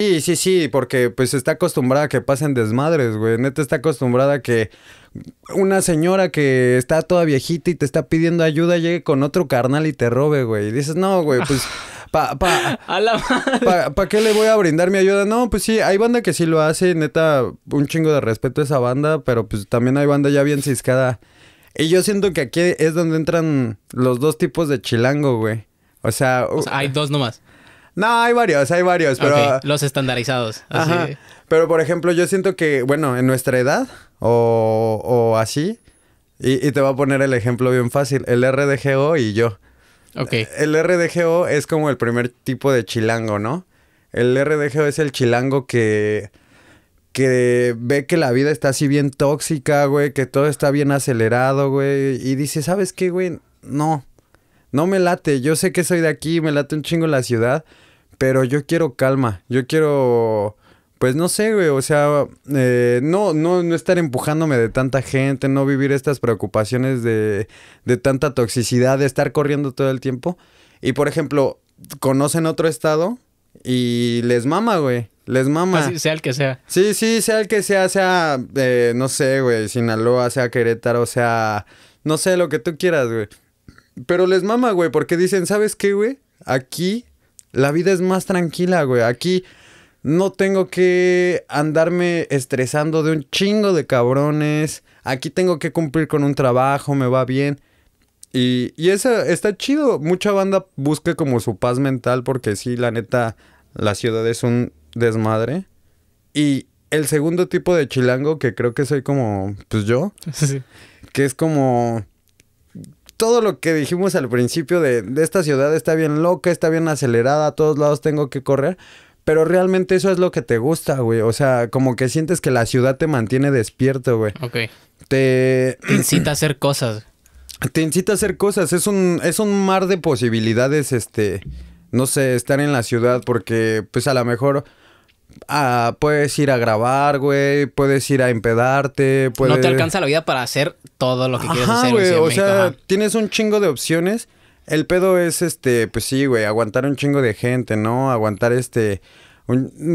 Sí, sí, sí, porque pues está acostumbrada a que pasen desmadres, güey. Neta está acostumbrada a que una señora que está toda viejita y te está pidiendo ayuda llegue con otro carnal y te robe, güey. Y dices, no, güey, pues... Pa, pa, qué le voy a brindar mi ayuda? No, pues sí, hay banda que sí lo hace, neta, un chingo de respeto a esa banda, pero pues también hay banda ya bien ciscada. Y yo siento que aquí es donde entran los dos tipos de chilango, güey. O sea, o sea hay dos nomás. No, hay varios, hay varios, pero... los estandarizados. Así. Pero, por ejemplo, yo siento que, bueno, en nuestra edad o, o así, y, te voy a poner el ejemplo bien fácil, el RDGO y yo. Ok. El RDGO es como el primer tipo de chilango, ¿no? El RDGO es el chilango que que ve que la vida está así bien tóxica, güey, que todo está bien acelerado, güey, y dice, ¿sabes qué, güey? No, no me late, yo sé que soy de aquí, me late un chingo la ciudad, pero yo quiero calma, yo quiero, pues no sé, güey, o sea, eh, no, no, no estar empujándome de tanta gente, no vivir estas preocupaciones de, de tanta toxicidad, de estar corriendo todo el tiempo. Y por ejemplo, conocen otro estado y les mama, güey. Les mama. Así pues sea el que sea. Sí, sí, sea el que sea, sea, eh, no sé, güey, Sinaloa, sea Querétaro, sea, no sé, lo que tú quieras, güey. Pero les mama, güey, porque dicen, ¿sabes qué, güey? Aquí la vida es más tranquila, güey. Aquí no tengo que andarme estresando de un chingo de cabrones. Aquí tengo que cumplir con un trabajo, me va bien. Y, eso está chido. Mucha banda busca como su paz mental porque sí, la neta, la ciudad es un desmadre. Y el segundo tipo de chilango que creo que soy como, pues yo, que es como todo lo que dijimos al principio de, de, esta ciudad está bien loca, está bien acelerada, a todos lados tengo que correr. Pero realmente eso es lo que te gusta, güey. O sea, como que sientes que la ciudad te mantiene despierto, güey. Ok. Te... te incita a hacer cosas. Te incita a hacer cosas. Es un, es un mar de posibilidades, este... No sé, estar en la ciudad porque, pues a lo mejor puedes ir a grabar, güey, puedes ir a empedarte, No te alcanza la vida para hacer todo lo que quieres hacer. o sea, tienes un chingo de opciones. El pedo es, este, pues sí, güey, aguantar un chingo de gente, ¿no? Aguantar, este,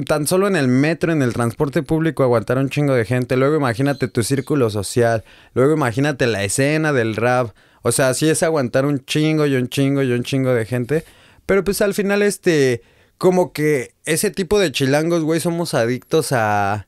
tan solo en el metro, en el transporte público, aguantar un chingo de gente. Luego imagínate tu círculo social. Luego imagínate la escena del rap. O sea, sí es aguantar un chingo y un chingo y un chingo de gente. Pero pues al final, este como que ese tipo de chilangos, güey, somos adictos a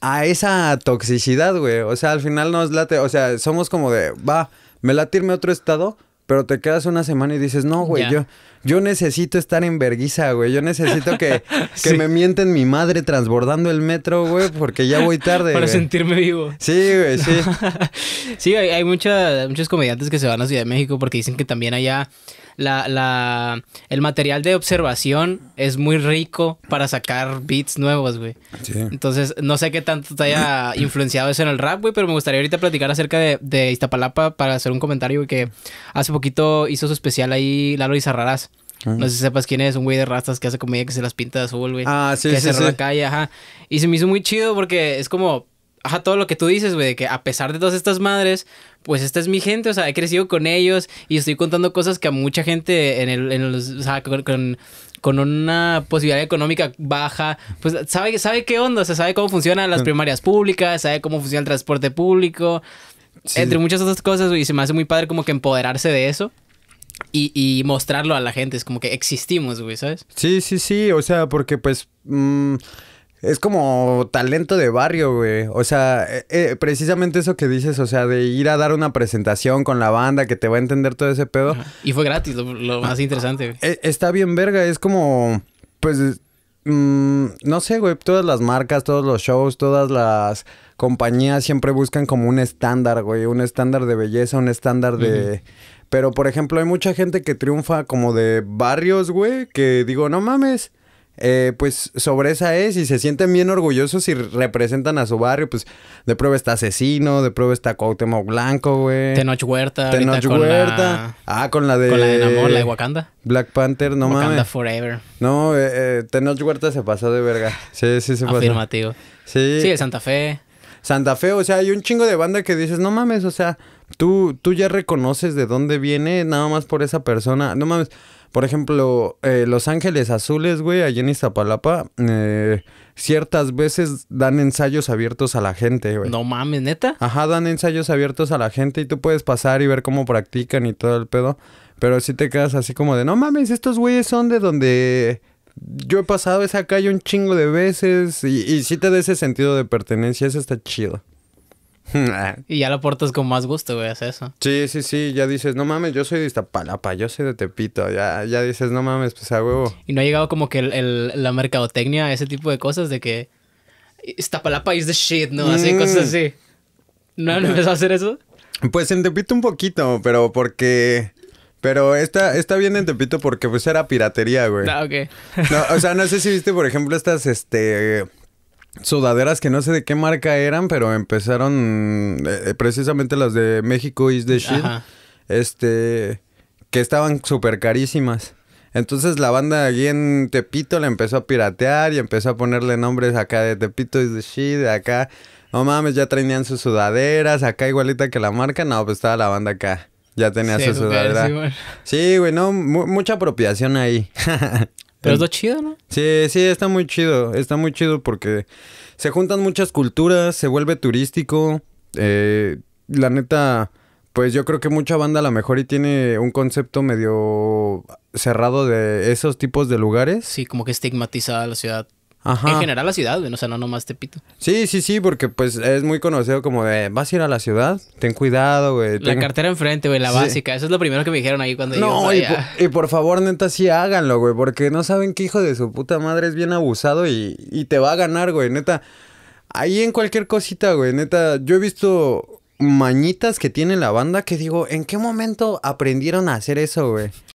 a esa toxicidad, güey. O sea, al final nos late, o sea, somos como de, va, me late irme a otro estado, pero te quedas una semana y dices, no, güey, yo, yo necesito estar en verguiza, güey. Yo necesito que, me mienten mi madre transbordando el metro, güey, porque ya voy tarde. Para sentirme vivo. Sí, güey, sí. sí, hay, muchas muchos comediantes que se van a Ciudad de México porque dicen que también allá la, la, el material de observación es muy rico para sacar beats nuevos, güey. Entonces, no sé qué tanto te haya influenciado eso en el rap, güey, pero me gustaría ahorita platicar acerca de, de Iztapalapa para hacer un comentario, que hace poquito hizo su especial ahí Lalo Izarrarás. Ah. No sé si sepas quién es, un güey de rastas que hace comedia que se las pinta de azul, güey. Ah, sí, que sí. Que la calle, ajá. Y se me hizo muy chido porque es como, ajá, todo lo que tú dices, güey, de que a pesar de todas estas madres, pues esta es mi gente, o sea, he crecido con ellos y estoy contando cosas que a mucha gente en el, o sea, con, una posibilidad económica baja, pues sabe, sabe qué onda, o sea, sabe cómo funcionan las mm. primarias públicas, sabe cómo funciona el transporte público, entre muchas otras cosas, y se me hace muy padre como que empoderarse de eso y, mostrarlo a la gente. Es como que existimos, güey, ¿sabes? Sí, sí, sí. O sea, porque pues. Mm, es como talento de barrio, güey. O sea, eh, eh, precisamente eso que dices, o sea, de ir a dar una presentación con la banda que te va a entender todo ese pedo. Y fue gratis, lo, más ah, interesante, güey. Eh, está bien, verga. Es como. Pues Mm, no sé, güey, todas las marcas, todos los shows, todas las compañías siempre buscan como un estándar, güey, un estándar de belleza, un estándar de... Pero, por ejemplo, hay mucha gente que triunfa como de barrios, güey, que digo, no mames, eh, pues sobre esa es y se sienten bien orgullosos y representan a su barrio. Pues de prueba está Asesino, de prueba está Cuauhtémoc Blanco, güey. Tenoch Huerta. Huerta. Ah, con la de... Con la de Namor, la de Wakanda. Black Panther, no Wakanda Forever. No, eh, eh, Tenoch Huerta se pasó de verga. Sí, sí se pasó. Afirmativo. Sí. Sí, de Santa Fe. Santa Fe, o sea, hay un chingo de banda que dices, no mames, o sea, tú, tú ya reconoces de dónde viene nada más por esa persona. No mames. Por ejemplo, eh, Los Ángeles Azules, güey, allí en Iztapalapa, eh, ciertas veces dan ensayos abiertos a la gente, güey. No mames, neta. Ajá, dan ensayos abiertos a la gente y tú puedes pasar y ver cómo practican y todo el pedo. Pero si te quedas así como de, no mames, estos güeyes son de donde yo he pasado esa calle un chingo de veces y, y sí te da ese sentido de pertenencia, eso está chido. y ya lo aportas con más gusto, güey, haces eso. Sí, sí, sí, ya dices, no mames, yo soy de Iztapalapa, yo soy de Tepito, ya, ya dices, no mames, pues a huevo. Y no ha llegado como que la mercadotecnia, ese tipo de cosas de que Iztapalapa is the shit, ¿no? Así, mm. cosas así. ¿No han empezado a hacer eso? Pues en Tepito un poquito, pero porque... Pero está está bien en Tepito porque pues era piratería, güey. Ah, ok. o sea, no sé si viste, por ejemplo, estas, este sudaderas que no sé de qué marca eran, pero empezaron mm, eh, eh, precisamente las de México is the shit. Este, que estaban súper carísimas. Entonces la banda allí en Tepito la empezó a piratear y empezó a ponerle nombres acá de Tepito is the shit, de acá. No mames, ya traían sus sudaderas, acá igualita que la marca. No, pues estaba la banda acá. Ya tenía sus su sudadera. Sí, güey, no, mucha apropiación ahí. Pero es lo chido, ¿no? Sí, sí, está muy chido. Está muy chido porque se juntan muchas culturas, se vuelve turístico. Eh, la neta, pues yo creo que mucha banda a lo mejor y tiene un concepto medio cerrado de esos tipos de lugares. Sí, como que estigmatizada la ciudad en general la ciudad, o sea, no nomás Tepito. Sí, sí, sí, porque pues es muy conocido como de, vas a ir a la ciudad, ten cuidado, güey. La cartera enfrente, güey, la básica. Eso es lo primero que me dijeron ahí cuando No, y por, y, por, favor, neta, sí háganlo, güey, porque no saben que hijo de su puta madre es bien abusado y, y te va a ganar, güey, neta. Ahí en cualquier cosita, güey, neta, yo he visto mañitas que tiene la banda que digo, ¿en qué momento aprendieron a hacer eso, güey?